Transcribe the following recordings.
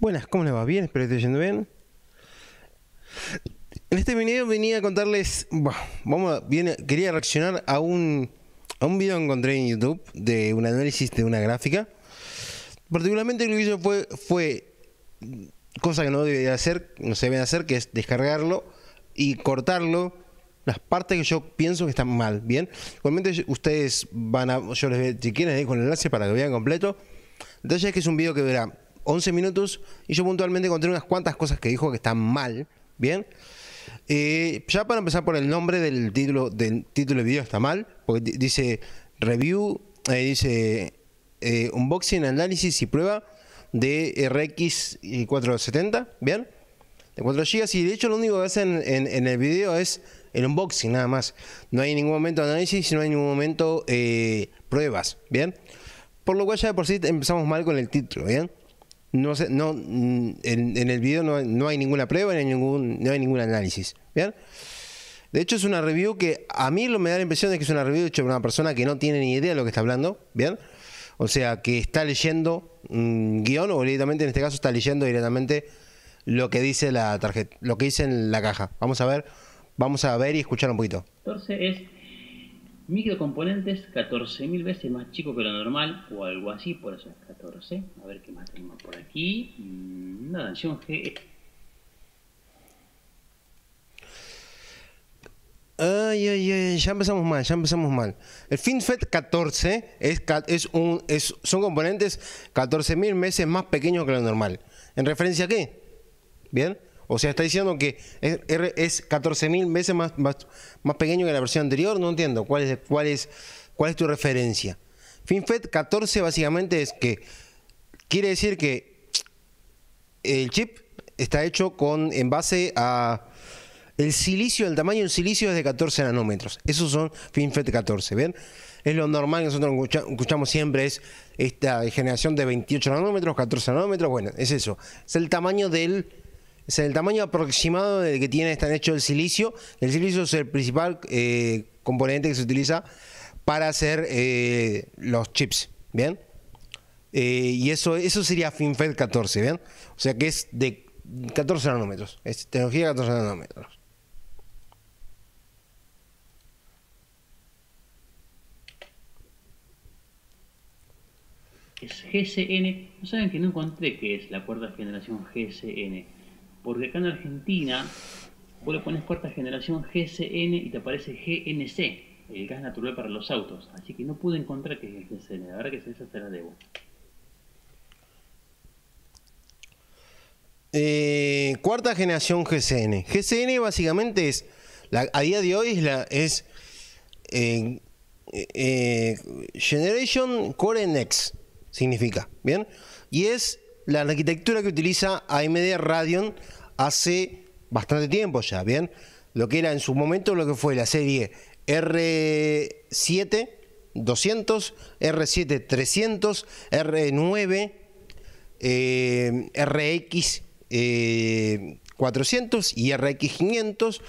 Buenas, ¿cómo les va? Bien, espero que esté yendo bien. En este video venía a contarles. vamos quería reaccionar a un, a un video que encontré en YouTube de un análisis de una gráfica. Particularmente lo que hizo fue, fue cosa que no debería hacer, no se debe hacer, que es descargarlo y cortarlo las partes que yo pienso que están mal, ¿bien? Igualmente ustedes van a, yo les, si quieren, les dejo el enlace para que vean completo. Entonces es que es un video que verá 11 minutos y yo puntualmente conté unas cuantas cosas que dijo que están mal, ¿bien? Eh, ya para empezar por el nombre del título del título del video está mal, porque dice review, eh, dice eh, unboxing, análisis y prueba de RX 470, ¿bien? De 4 GB y de hecho lo único que hacen en, el video es el unboxing nada más. No hay ningún momento de análisis, no hay ningún momento pruebas, ¿bien? Por lo cual ya de por sí empezamos mal con el título, ¿bien? no sé, no, mm, en, el video no, hay ninguna prueba, ni ningún, no hay ningún análisis. ¿Bien? De hecho, es una review que a mí me da la impresión de que es una review hecha por una persona que no tiene ni idea de lo que está hablando. ¿Bien? O sea, que está leyendo un guión o directamente, en este caso, está leyendo directamente lo que dice la tarjeta, lo que dice en la caja. Vamos a ver, vamos a ver y escuchar un poquito. Entonces Microcomponentes, 14.000 veces más chico que lo normal, o algo así, por eso es 14. A ver qué más tenemos por aquí. Mm, nada, yo que eh. Ay, ay, ay, ya empezamos mal, ya empezamos mal. El FinFET 14 es, es un, es, son componentes 14.000 veces más pequeños que lo normal. ¿En referencia a qué? ¿Bien? O sea, está diciendo que R es 14.000 veces más, más, pequeño que la versión anterior. No entiendo cuál es, cuál es, cuál es tu referencia. FinFET 14 básicamente es que quiere decir que el chip está hecho con en base a el silicio, el tamaño del silicio es de 14 nanómetros. Esos son FinFET 14, ¿bien? Es lo normal que nosotros escuchamos siempre, es esta generación de 28 nanómetros, 14 nanómetros, bueno, es eso. Es el tamaño del es el tamaño aproximado del que tiene, están hecho el silicio. El silicio es el principal eh, componente que se utiliza para hacer eh, los chips, ¿bien? Eh, y eso, eso sería FinFET 14, ¿bien? O sea que es de 14 nanómetros, es tecnología de 14 nanómetros. Es GCN. no saben que no encontré que es la cuarta generación GCN? Porque acá en Argentina, vos le pones cuarta generación GCN y te aparece GNC, el gas natural para los autos. Así que no pude encontrar que es el GCN, la verdad que esa te la debo. Eh, cuarta generación GCN. GCN básicamente es, a día de hoy es, la, eh, eh, Generation Core Next, significa, ¿bien? Y es la arquitectura que utiliza AMD Radeon hace bastante tiempo ya, ¿bien? Lo que era en su momento lo que fue la serie R7 200, R7 300, R9, RX 400 y RX 500.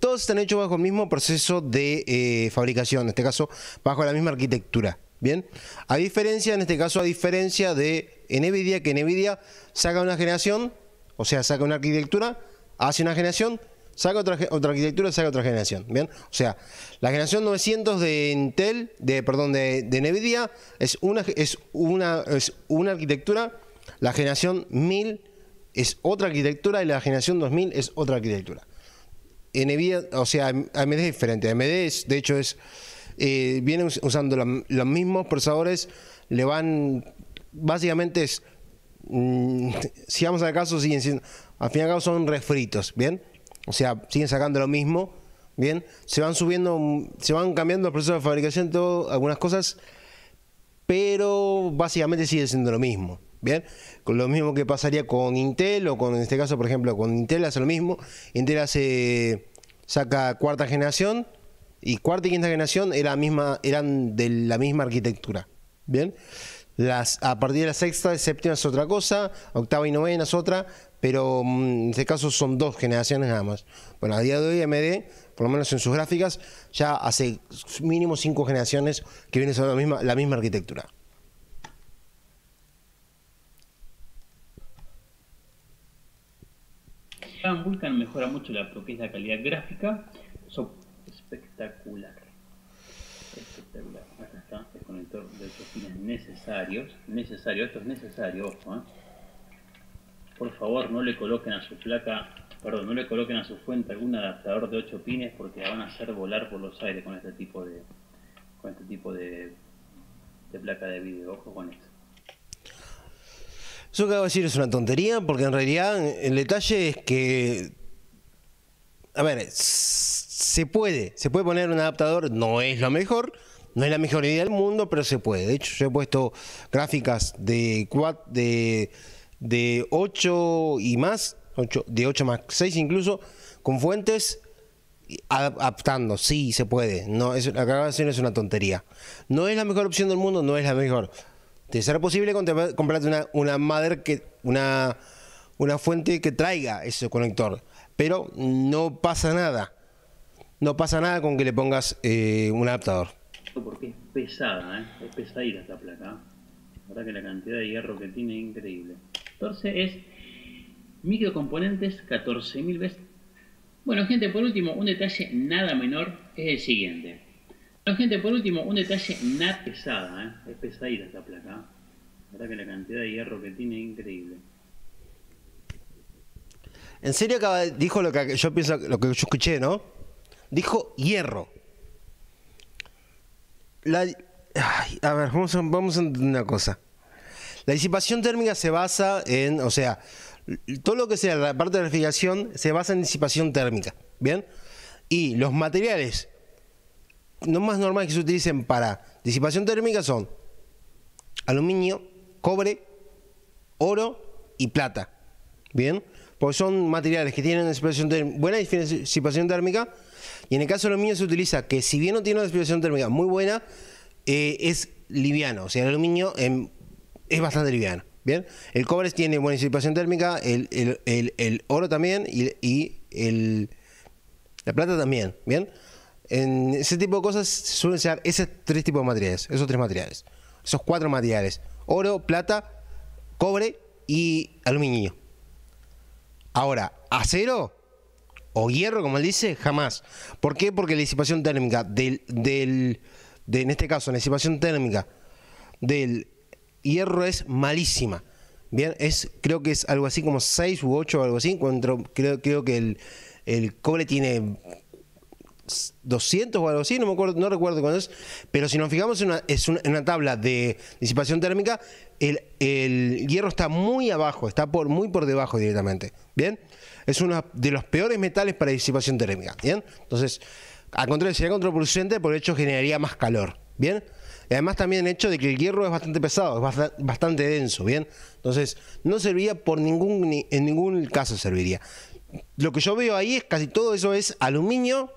Todos están hechos bajo el mismo proceso de eh, fabricación, en este caso bajo la misma arquitectura. Bien, a diferencia, en este caso, a diferencia de NVIDIA, que NVIDIA saca una generación, o sea, saca una arquitectura, hace una generación, saca otra, otra arquitectura, saca otra generación. Bien, o sea, la generación 900 de Intel, de perdón, de, de NVIDIA es una, es, una, es una arquitectura, la generación 1000 es otra arquitectura y la generación 2000 es otra arquitectura. NVIDIA, o sea, AMD es diferente. AMD es, de hecho, es eh, vienen usando los mismos procesadores, le van, básicamente mm, si vamos al caso, siguen siendo, al fin y al cabo son refritos, ¿bien? O sea, siguen sacando lo mismo, ¿bien? Se van subiendo, mm, se van cambiando los procesos de fabricación, todo, algunas cosas, pero básicamente sigue siendo lo mismo. Bien, con lo mismo que pasaría con Intel o con en este caso, por ejemplo, con Intel hace lo mismo. Intel hace saca cuarta generación, y cuarta y quinta generación era misma, eran de la misma arquitectura. Bien. Las, a partir de la sexta, y séptima es otra cosa, octava y novena es otra, pero mm, en este caso son dos generaciones nada más. Bueno, a día de hoy MD, por lo menos en sus gráficas, ya hace mínimo cinco generaciones que viene a la misma, la misma arquitectura. mejora mucho la, lo calidad gráfica, espectacular. Espectacular. Acá está el conector de estos pines necesarios. Necesario, esto es necesario, ojo. ¿eh? Por favor, no le coloquen a su placa, perdón, no le coloquen a su fuente algún adaptador de 8 pines porque van a hacer volar por los aires con este tipo de con este tipo de, de placa de video, Ojo con esto. Yo acabo de decir es una tontería porque en realidad el detalle es que a ver, se puede, se puede poner un adaptador, no es lo mejor, no es la mejor idea del mundo, pero se puede. De hecho, yo he puesto gráficas de, 4, de, de 8 y más, de 8 más 6 incluso, con fuentes adaptando, sí se puede. No, es, la grabación es una tontería. No es la mejor opción del mundo, no es la mejor. Te será posible comprarte una, una, madre que, una, una fuente que traiga ese conector pero no pasa nada. No pasa nada con que le pongas eh, un adaptador. Porque es pesada, ¿eh? es pesadita esta placa. ¿eh? La verdad que la cantidad de hierro que tiene es increíble. 14 es microcomponentes 14.000 veces. Bueno, gente, por último, un detalle nada menor es el siguiente. Bueno, gente, por último, un detalle nada pesada, ¿eh? es pesadita esta placa. ¿eh? La que la cantidad de hierro que tiene es increíble. En serio acaba, dijo lo que yo pienso, lo que yo escuché, ¿no? Dijo hierro. La, a ver, vamos a, entender una cosa. La disipación térmica se basa en, o sea, todo lo que sea la parte de refrigeración se basa en disipación térmica, ¿bien? Y los materiales no más normales que se utilicen para disipación térmica son aluminio, cobre, oro y plata. ¿bien? Porque son materiales que tienen buena disipación térmica. Y en el caso del aluminio se utiliza que si bien no tiene una disipación térmica muy buena, eh, es liviano. O sea, el aluminio em, es bastante liviano. ¿Bien? El cobre tiene buena disipación térmica, el, oro también y, el, la plata también. ¿Bien? En ese tipo de cosas suelen ser esos tres tipos de materiales, esos tres materiales, esos cuatro materiales: oro, plata, cobre y aluminio. Ahora, acero o hierro, como él dice, jamás. ¿Por qué? Porque la disipación térmica del, del en este caso, la disipación térmica del hierro es malísima. Bien, es, creo que es algo así como 6 u 8 o algo así. Cuando, creo, creo que el, el cobre tiene 200 o algo así, no me acuerdo, no recuerdo cuándo es, pero si nos fijamos en una, tabla de disipación térmica, el, hierro está muy abajo, está por, muy por debajo directamente, ¿bien? Es uno de los peores metales para disipación térmica, ¿bien? Entonces, al contrario, sería contraproducente, por hecho generaría más calor, ¿bien? Y además también el hecho de que el hierro es bastante pesado, es bastante denso, ¿bien? Entonces, no serviría por ningún, en ningún caso serviría. Lo que yo veo ahí es casi todo eso es aluminio,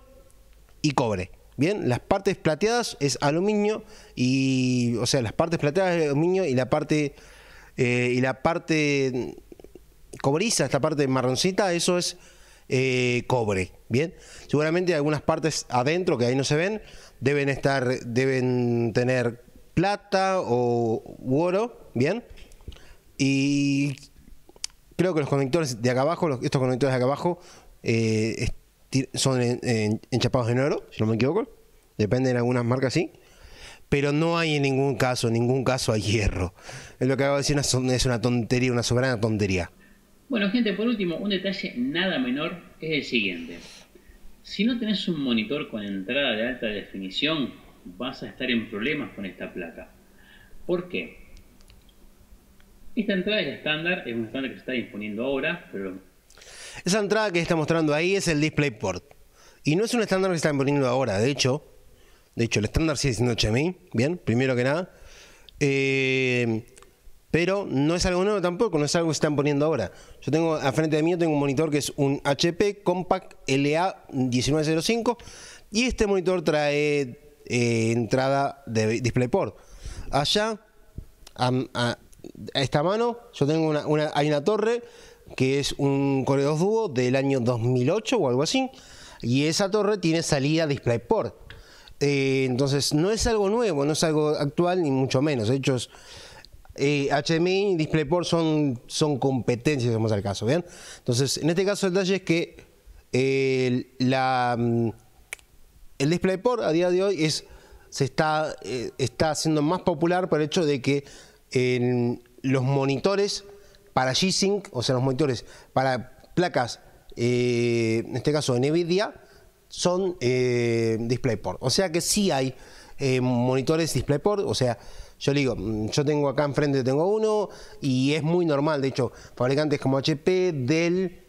y cobre. Bien, las partes plateadas es aluminio y, o sea, las partes plateadas es aluminio y la parte eh, y la parte cobriza, esta parte marroncita, eso es eh, cobre. Bien, seguramente algunas partes adentro que ahí no se ven deben estar, deben tener plata o oro. Bien, y creo que los conectores de acá abajo, estos conectores de acá abajo eh, son enchapados en oro, si no me equivoco. Depende de algunas marcas, sí. Pero no hay en ningún caso, en ningún caso hay hierro. Es lo que acabo de decir, es una tontería, una soberana tontería. Bueno, gente, por último, un detalle nada menor es el siguiente. Si no tenés un monitor con entrada de alta definición, vas a estar en problemas con esta placa. ¿Por qué? Esta entrada es estándar, es un estándar que se está disponiendo ahora, pero esa entrada que está mostrando ahí es el DisplayPort. Y no es un estándar que se están poniendo ahora, de hecho. De hecho, el estándar sigue siendo HMI, bien, primero que nada. Eh, pero no es algo nuevo tampoco, no es algo que se están poniendo ahora. Yo tengo, a frente de mí tengo un monitor que es un HP Compact LA1905 y este monitor trae eh, entrada de DisplayPort. Allá, a, esta mano, yo tengo una, hay una torre que es un Core 2 Duo del año 2008 o algo así, y esa torre tiene salida DisplayPort. Eh, entonces no es algo nuevo, no es algo actual ni mucho menos. De hecho, HDMI eh, y DisplayPort son, son competencias, vamos al caso, ¿bien? Entonces, en este caso el detalle es que la, mm, el DisplayPort a día de hoy es, se está, eh, está siendo más popular por el hecho de que los monitores para G-Sync, o sea, los monitores para placas, eh, en este caso NVIDIA, son eh, DisplayPort. O sea que sí hay eh, monitores DisplayPort, o sea, yo le digo, mm, yo tengo acá enfrente, tengo uno, y es muy normal, de hecho, fabricantes como HP, Dell,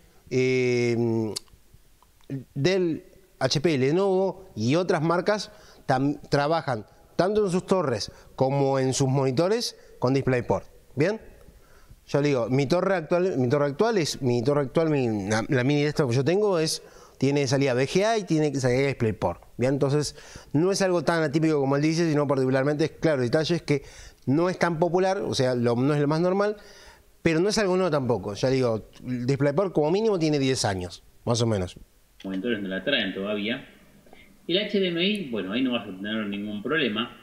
Dell, HP, Lenovo y otras marcas trabajan tanto en sus torres como en sus monitores con DisplayPort. ¿Bien? Yo le digo, mi torre actual, mi torre actual es, mi torre actual, la, mini esto que yo tengo es, tiene salida VGA y tiene salida DisplayPort. Bien, entonces no es algo tan atípico como él dice, sino particularmente, claro, el detalle es que no es tan popular, o sea, no es lo más normal, pero no es algo nuevo tampoco. Ya digo, DisplayPort como mínimo tiene 10 años, más o menos. Monitores no la traen todavía. El HDMI, bueno, ahí no vas a tener ningún problema.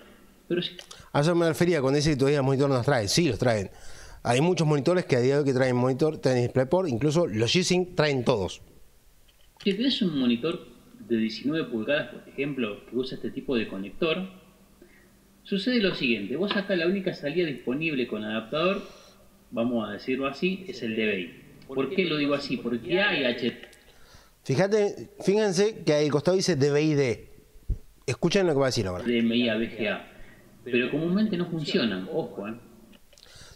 Pero... A eso me refería cuando dice que todavía los monitores no los traen. Sí, los traen. Hay muchos monitores que a día de hoy que traen monitor, traen DisplayPort, incluso los G-Sync traen todos. Si tienes un monitor de 19 pulgadas, por ejemplo, que usa este tipo de conector, sucede lo siguiente. Vos acá la única salida disponible con adaptador, vamos a decirlo así, es el DBI. ¿Por qué lo digo así? Porque hay HT. Fíjate, fíjense que al costado dice dbi d Escuchen lo que va a decir ahora. DMI a VGA. Pero comúnmente no funcionan, ojo, ¿eh?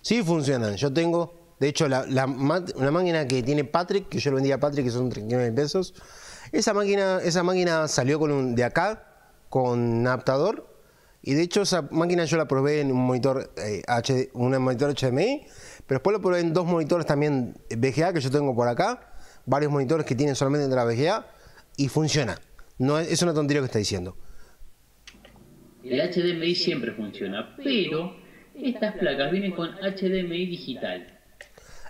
Sí funcionan. Yo tengo, de hecho, la, una máquina que tiene Patrick, que yo le vendí a Patrick, que son 39 pesos. Esa máquina, esa máquina salió con un, de acá, con adaptador. Y de hecho, esa máquina yo la probé en un monitor, eh, un monitor HDMI, pero después lo probé en dos monitores también VGA que yo tengo por acá, varios monitores que tienen solamente la VGA, y funciona. No, es una tontería que está diciendo. El HDMI siempre funciona, pero estas placas vienen con HDMI digital.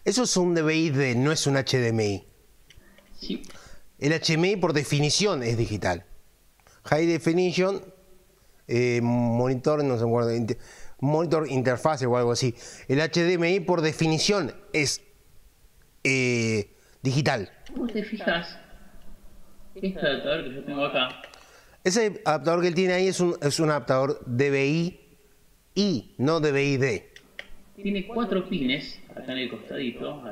Eso es un DVI-D, no es un HDMI. El HDMI por definición es digital. High Definition, eh, monitor, no monitor interface o algo así. El HDMI por definición es eh, digital. ¿Cómo te fijas? Este adaptador que yo tengo acá. Ese adaptador que él tiene ahí es un, es un adaptador DVI y, no de Tiene cuatro pines acá en el costadito.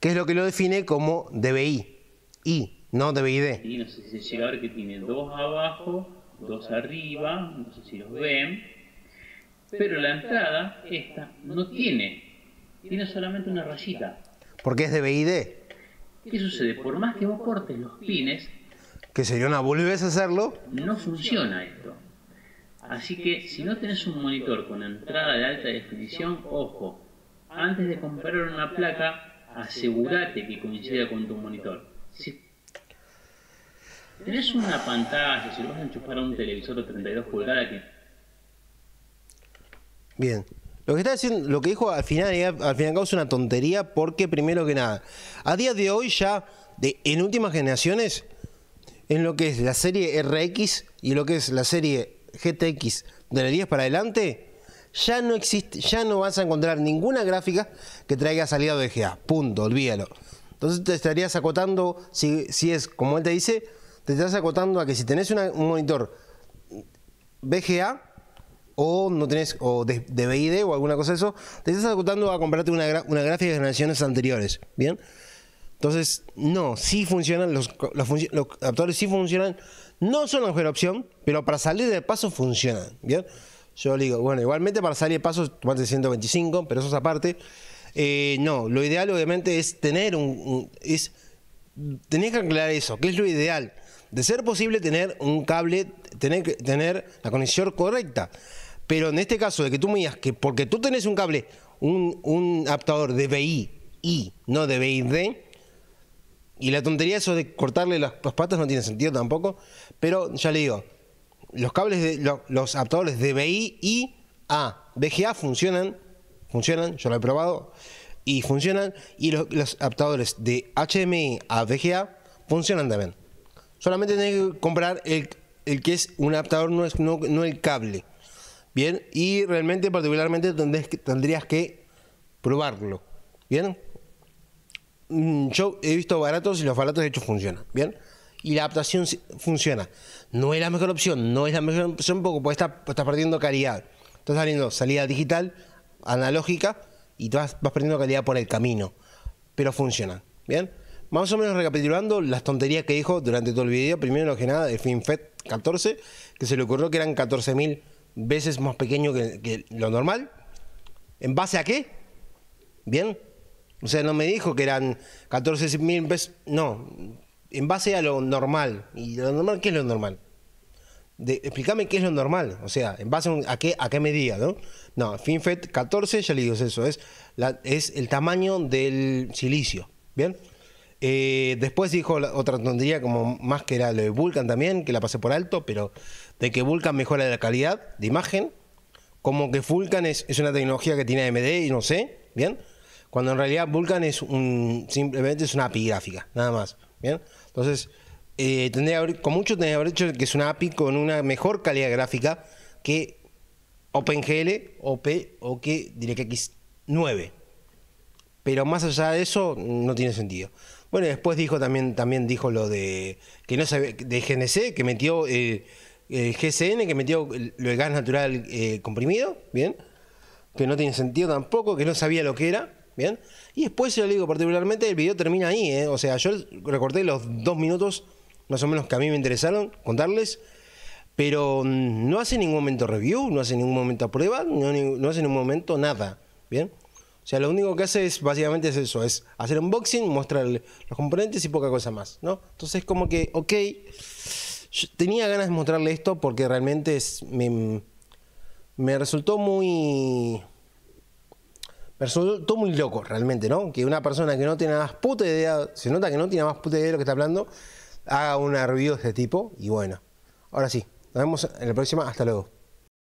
¿Qué es lo que lo define como DBI? Y, no DBID. Y no sé si se llega a ver que tiene dos abajo, dos arriba, no sé si los ven. Pero la entrada, esta, no tiene. Tiene solamente una rayita. Porque es DVID. ¿Qué sucede? Por más que vos cortes los pines... Que sería una volvés a hacerlo. No funciona esto. Así que si no tenés un monitor con entrada de alta definición, ojo, antes de comprar una placa, asegúrate que coincida con tu monitor. tenés una pantalla, si lo vas a enchufar a un televisor de 32 pulgadas Bien. Lo que está lo que dijo al final, eh, al final es una tontería porque primero que nada, a día de hoy ya, de, en últimas generaciones, en lo que es la serie RX y lo que es la serie GTX de la 10 para adelante, ya no existe, ya no vas a encontrar ninguna gráfica que traiga salida VGA. Punto, olvídalo. Entonces te estarías acotando, si, si es como él te dice, te estás acotando a que si tenés un monitor VGA o no tenés o de, o alguna cosa de eso, te estás acotando a comprarte una, una gráfica de generaciones anteriores. Bien. Entonces, no, sí funcionan, los, los, los adaptadores sí funcionan, no son la mejor opción, pero para salir de paso funcionan. ¿bien? Yo digo, bueno, igualmente para salir de paso tomate 125, pero eso es aparte. Eh, no, lo ideal obviamente es tener un, es tenés que aclarar eso, que es lo ideal. De ser posible tener un cable, tener, tener la conexión correcta. Pero en este caso de que tú me digas que porque tú tenés un cable, un, un adaptador de BI y no de BID, y la tontería eso de cortarle las, patas no tiene sentido tampoco. Pero ya le digo, los cables de los adaptadores DVI y a VGA funcionan, funcionan, yo lo he probado y funcionan y los, adaptadores de HDMI a VGA funcionan también. Solamente tenés que comprar el, que es un adaptador, no, es, no, el cable. Bien, y realmente particularmente tendrías que, tendrías que probarlo. Bien, Mm, yo he visto baratos y los baratos de hecho funcionan, ¿bien? Y la adaptación funciona. No es la mejor opción, no es la mejor opción porque pues pues, estás perdiendo calidad. Estás saliendo salida digital, analógica, y vas, vas perdiendo calidad por el camino. Pero funciona, ¿bien? Más o menos recapitulando las tonterías que dijo durante todo el video, primero que nada, de FinFET 14, que se le ocurrió que eran 14.000 veces más pequeño que lo normal. ¿En base a qué? ¿Bien? O sea, no me dijo que eran 14 mil pesos. No, en base a lo normal. ¿Y lo normal qué es lo normal? Explicame explícame qué es lo normal. O sea, en base a, qué, a qué medida, ¿no? No, FinFET 14, ya le digo eso, es, la, es el tamaño del silicio. ¿Bien? Eh, después dijo otra tontería, como más que era lo de Vulcan también, que la pasé por alto, pero de que Vulcan mejora la calidad de imagen, como que Vulcan es, es una tecnología que tiene AMD y no sé, ¿bien? Cuando en realidad Vulkan es un, simplemente es una API gráfica, nada más. ¿bien? Entonces, eh, tendría con mucho tendría que haber dicho que es una API con una mejor calidad gráfica que OpenGL, OP o que DirectX 9. Pero más allá de eso, no tiene sentido. Bueno, después dijo también, también dijo lo de que no de GNC, que metió el eh, eh, GCN, que metió lo de gas natural comprimido, bien, que no tiene sentido tampoco, que no sabía lo que era. ¿Bien? Y después, yo le digo particularmente, el video termina ahí, ¿eh? O sea, yo recorté los dos minutos más o menos que a mí me interesaron contarles, pero mm, no hace ningún momento review, no hace ningún momento prueba, no, no hace ningún momento nada, ¿bien? O sea, lo único que hace es básicamente es eso, es hacer unboxing, mostrarle los componentes y poca cosa más, ¿no? Entonces como que, ok, tenía ganas de mostrarle esto porque realmente me, me resultó muy todo muy loco realmente, ¿no? Que una persona que no tiene más puta idea, se nota que no tiene más puta idea de lo que está hablando, haga un review de este tipo y bueno. Ahora sí, nos vemos en la próxima. Hasta luego.